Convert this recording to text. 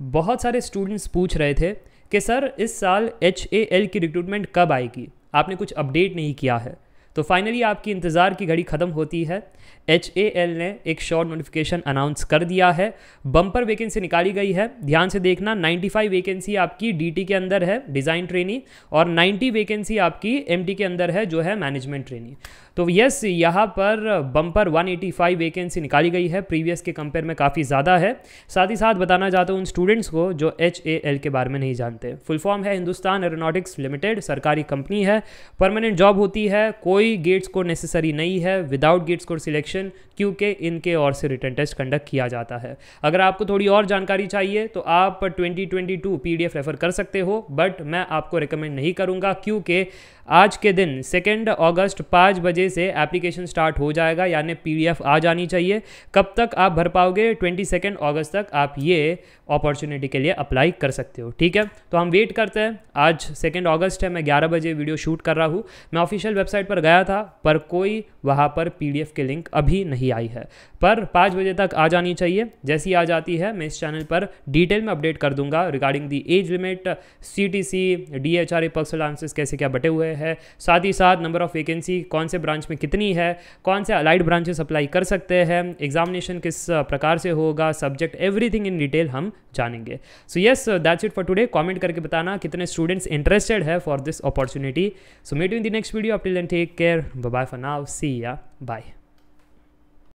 बहुत सारे स्टूडेंट्स पूछ रहे थे कि सर इस साल एच ए एल की रिक्रूटमेंट कब आएगी आपने कुछ अपडेट नहीं किया है तो फाइनली आपकी इंतज़ार की घड़ी ख़त्म होती है एच ए एल ने एक शॉर्ट नोटिफिकेशन अनाउंस कर दिया है बम्पर वैकेंसी निकाली गई है ध्यान से देखना 95 वैकेंसी आपकी डीटी के अंदर है डिज़ाइन ट्रेनी और 90 वैकेंसी आपकी एमटी के अंदर है जो है मैनेजमेंट ट्रेनी तो यस यहाँ पर बम्पर 185 वैकेंसी निकाली गई है प्रीवियस के कंपेयर में काफ़ी ज़्यादा है साथ ही साथ बताना चाहता हूँ उन स्टूडेंट्स को जो एच ए एल के बारे में नहीं जानते फुल फॉर्म है हिंदुस्तान एरोनॉटिक्स लिमिटेड सरकारी कंपनी है परमानेंट जॉब होती है कोई गेट्स को नेसेसरी नहीं है विदाउट गेट्स को सिलेक्शन क्योंकि इनके और से रिटर्न टेस्ट कंडक्ट किया जाता है अगर आपको थोड़ी और जानकारी चाहिए तो आप 2022 पीडीएफ रेफर कर सकते हो बट मैं आपको रिकमेंड नहीं करूँगा क्योंकि आज के दिन सेकेंड अगस्त पाँच बजे से एप्लीकेशन स्टार्ट हो जाएगा यानी पीडीएफ आ जानी चाहिए कब तक आप भर पाओगे ट्वेंटी सेकेंड अगस्त तक आप ये अपॉर्चुनिटी के लिए अप्लाई कर सकते हो ठीक है तो हम वेट करते हैं आज सेकेंड अगस्त है मैं ग्यारह बजे वीडियो शूट कर रहा हूँ मैं ऑफिशियल वेबसाइट पर गया था पर कोई वहाँ पर पीडीएफ के लिंक अभी नहीं आई है पर पाँच बजे तक आ जानी चाहिए जैसी आ जाती है मैं इस चैनल पर डिटेल में अपडेट कर दूंगा regarding the age limit C T C D H R पक्सल आंसर्स कैसे क्या बटे हुए हैं साथ ही साथ नंबर ऑफ़ वैकेंसी कौन से ब्रांच में कितनी है कौन से अलाइड ब्रांचेस अप्लाई कर सकते हैं एग्जामिनेशन किस प्रकार से होगा सब्जेक्ट एवरीथिंग इन डिटेल हम जानेंगे so yes that's it for today comment करके बताना कितने स्टूडेंट्स इंटरेस्टेड है for this opportunity so meet in the next video until and take care bye for now see ya bye